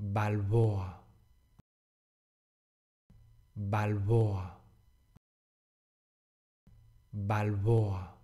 Balboa. Balboa. Balboa.